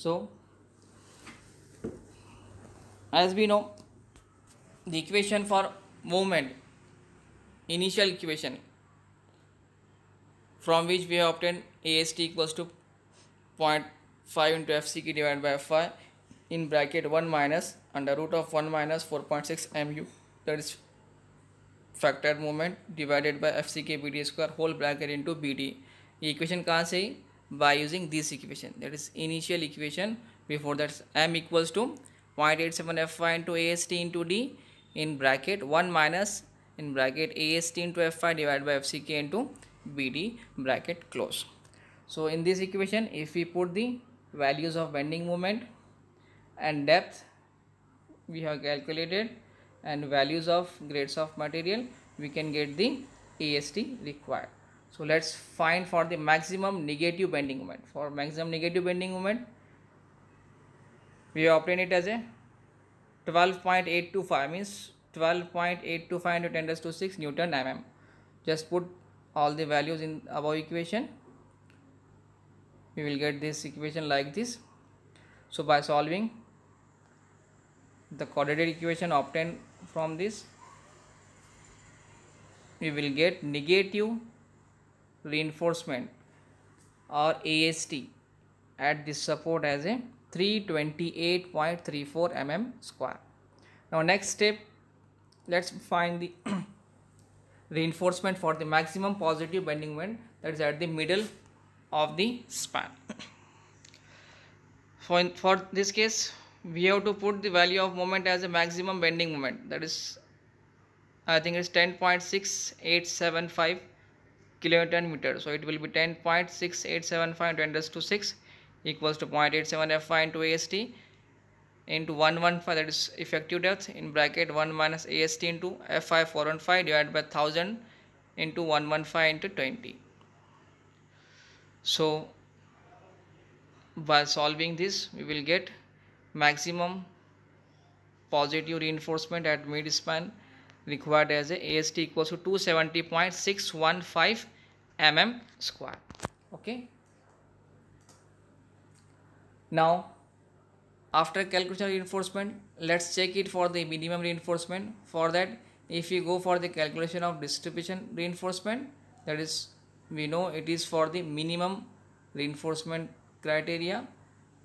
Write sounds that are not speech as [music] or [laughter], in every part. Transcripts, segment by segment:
So, as we know, the equation for movement, initial equation from which we have obtained AST equals to 0.5 into FCK divided by Fi in bracket 1 minus under root of 1 minus 4.6 mu that is factor moment divided by F C K B D square whole bracket into B D ये equation कहाँ से ही by using this equation that is initial equation before that m equals to 0.87 fy into ast into d in bracket 1 minus in bracket ast into fi divided by fck into bd bracket close. So in this equation if we put the values of bending moment and depth we have calculated and values of grades of material we can get the AST required. So let's find for the maximum negative bending moment. For maximum negative bending moment, we obtain it as a 12.825 means 12.825 into 10 to 6 Newton mm. Just put all the values in above equation. We will get this equation like this. So by solving the coordinate equation obtained from this, we will get negative reinforcement or AST at this support as a 328.34 mm square. Now next step let's find the [clears throat] reinforcement for the maximum positive bending moment that is at the middle of the span. [clears throat] For, in, for this case we have to put the value of moment as a maximum bending moment that is I think it's 10.6875 kilonewton meter. So it will be 10.6875 to 6 equals to 0.87 Fi into AST into 115 that is effective depth in bracket 1 minus AST into Fi 415 divided by 1000 into 115 into 20. So by solving this we will get maximum positive reinforcement at mid span required as a AST equals to 270.615 mm square okay now after calculation reinforcement let's check it for the minimum reinforcement for that if you go for the calculation of distribution reinforcement that is we know it is for the minimum reinforcement criteria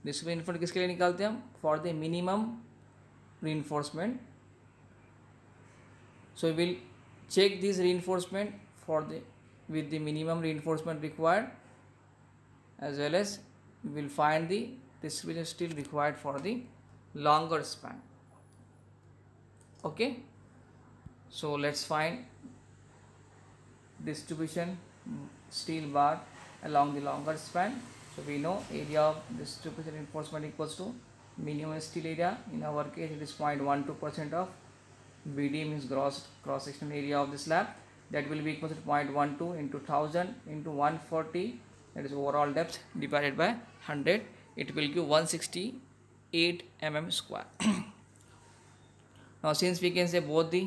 this reinforcement किसके for the minimum reinforcement so we will check this reinforcement for the with the minimum reinforcement required as well as we will find the distribution still required for the longer span okay so let's find distribution steel bar along the longer span so we know area of distribution reinforcement equals to minimum steel area in our case it is 0.12 percent of bd means gross cross sectional area of the slab that will be equal to 0.12 into 1000 into 140 that is overall depth divided by 100 it will give 168 mm square [clears throat] now since we can say both the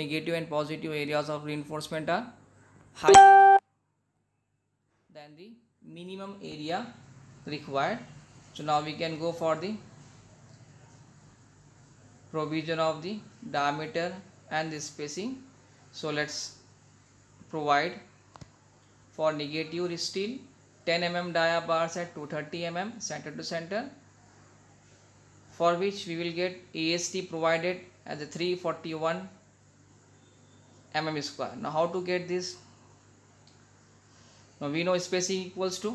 negative and positive areas of reinforcement are higher than the minimum area required so now we can go for the provision of the diameter and the spacing so let's provide for negative steel 10 mm dia bars at 230 mm center to center for which we will get AST provided as a 341 mm square. Now how to get this? Now we know spacing equals to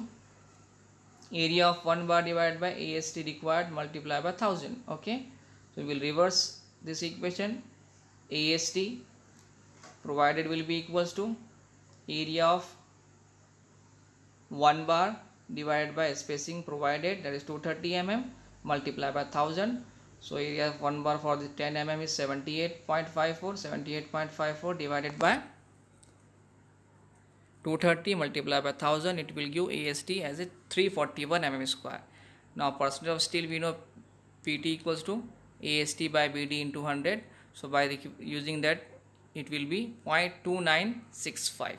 area of one bar divided by AST required multiplied by 1000. Okay. So we will reverse this equation AST provided will be equals to area of one bar divided by spacing provided that is 230 mm multiplied by 1000 so area of one bar for the 10 mm is 78.54 78.54 divided by 230 multiplied by 1000 it will give AST as a 341 mm square now percentage of steel we know PT equals to AST by BD into 100 so by the, using that it will be 0.2965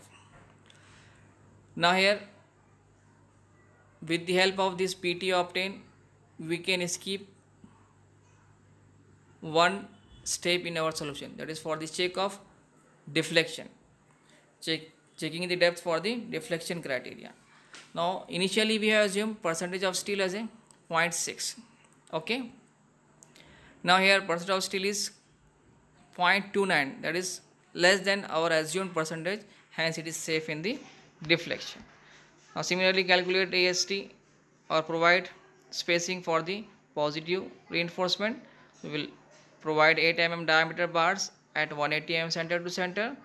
now here with the help of this pt obtained we can skip one step in our solution that is for the check of deflection check checking the depth for the deflection criteria now initially we have assumed percentage of steel as a 0.6 okay now here percentage of steel is 0.29 that is less than our assumed percentage hence it is safe in the deflection. Now similarly calculate AST or provide spacing for the positive reinforcement. We will provide 8 mm diameter bars at 180 mm center to center.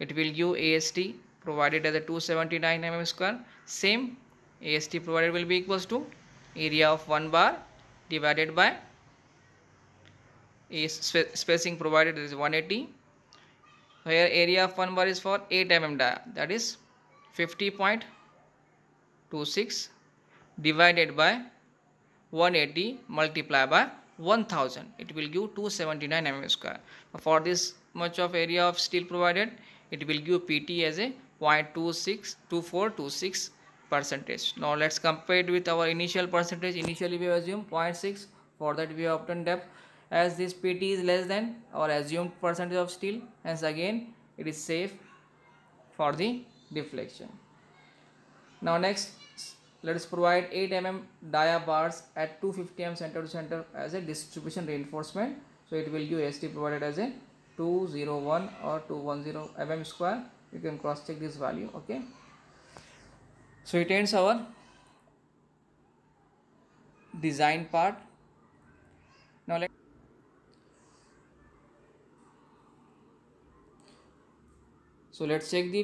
It will give AST provided as a 279 mm square. Same AST provided will be equals to area of one bar divided by is spacing provided is 180 where area of one bar is for 8 mm dia that is 50.26 divided by 180 multiplied by 1000 it will give 279 mm square for this much of area of steel provided it will give pt as a 0.262426 percentage now let's compare it with our initial percentage initially we assume 0.6 for that we have obtained depth as this PT is less than or assumed percentage of steel hence again it is safe for the deflection. Now next let us provide 8 mm dia bars at 250 mm center to center as a distribution reinforcement. So it will give ST provided as a 201 or 210 mm square. You can cross check this value. Okay. So it ends our design part. so let's check the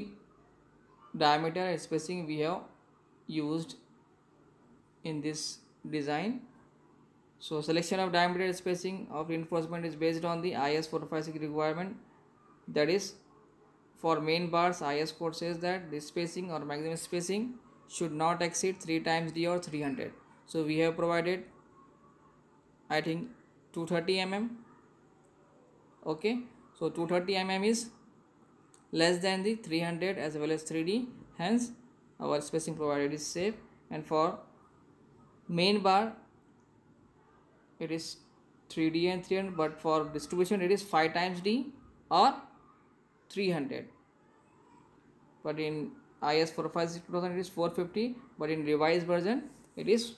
diameter and spacing we have used in this design so selection of diameter spacing of reinforcement is based on the IS 456 requirement that is for main bars IS code says that the spacing or maximum spacing should not exceed 3 times D or 300 so we have provided I think 230 mm okay so 230 mm is less than the 300 as well as 3D hence our spacing provided is safe and for main bar it is 3D and 300 but for distribution it is 5 times D or 300 but in IS 456 it is 450 but in revised version it is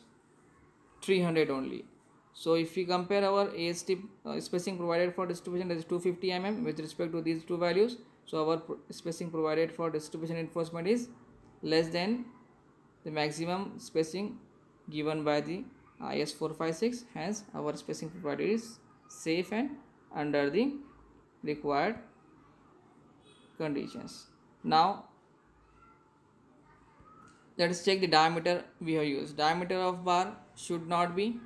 300 only so if we compare our AST uh, spacing provided for distribution that is 250 mm with respect to these two values. So our spacing provided for distribution enforcement is less than the maximum spacing given by the IS456 hence our spacing provided is safe and under the required conditions. Now let us check the diameter we have used. Diameter of bar should not be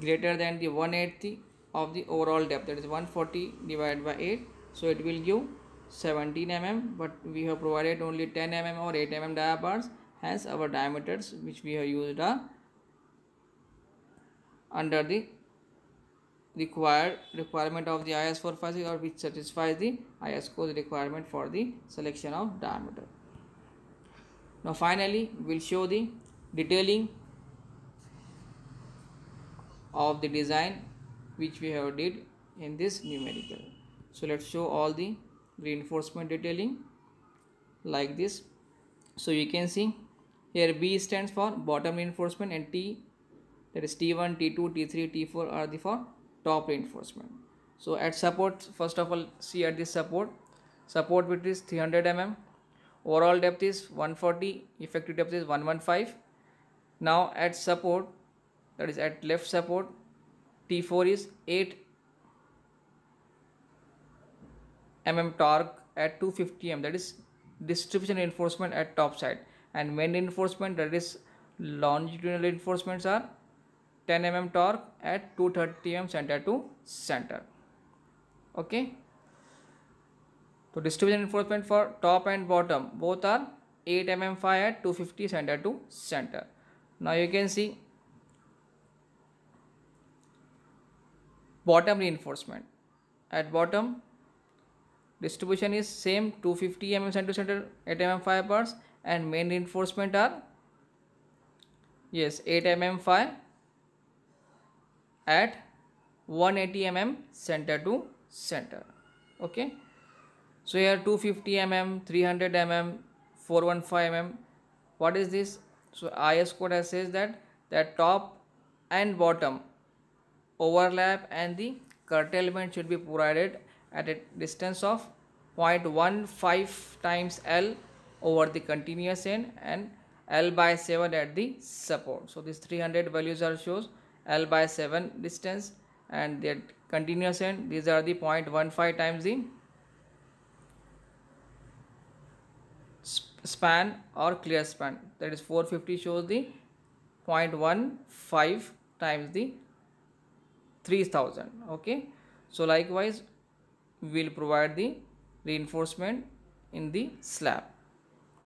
greater than the 180 of the overall depth that is 140 divided by 8 so it will give 17 mm but we have provided only 10 mm or 8 mm bars. hence our diameters which we have used are under the required requirement of the IS 456 or which satisfies the IS code requirement for the selection of diameter. Now finally we will show the detailing of the design which we have did in this numerical so let's show all the reinforcement detailing like this so you can see here b stands for bottom reinforcement and t that is t1 t2 t3 t4 are the for top reinforcement so at support first of all see at this support support width is 300 mm overall depth is 140 effective depth is 115 now at support that is at left support T4 is 8 mm torque at 250 m that is distribution reinforcement at top side and main reinforcement that is longitudinal reinforcements are 10 mm torque at 230 m center to center okay so distribution reinforcement for top and bottom both are 8 mm fire at 250 center to center now you can see bottom reinforcement at bottom distribution is same 250 mm center to center 8 mm fire bars and main reinforcement are yes 8 mm five at 180 mm center to center okay so here 250 mm 300 mm 415 mm what is this so is code says that the top and bottom overlap and the curtailment should be provided at a distance of 0.15 times L over the continuous end and L by 7 at the support. So these 300 values are shows L by 7 distance and the continuous end these are the 0.15 times the span or clear span that is 450 shows the 0.15 times the 3000 okay so likewise we'll provide the reinforcement in the slab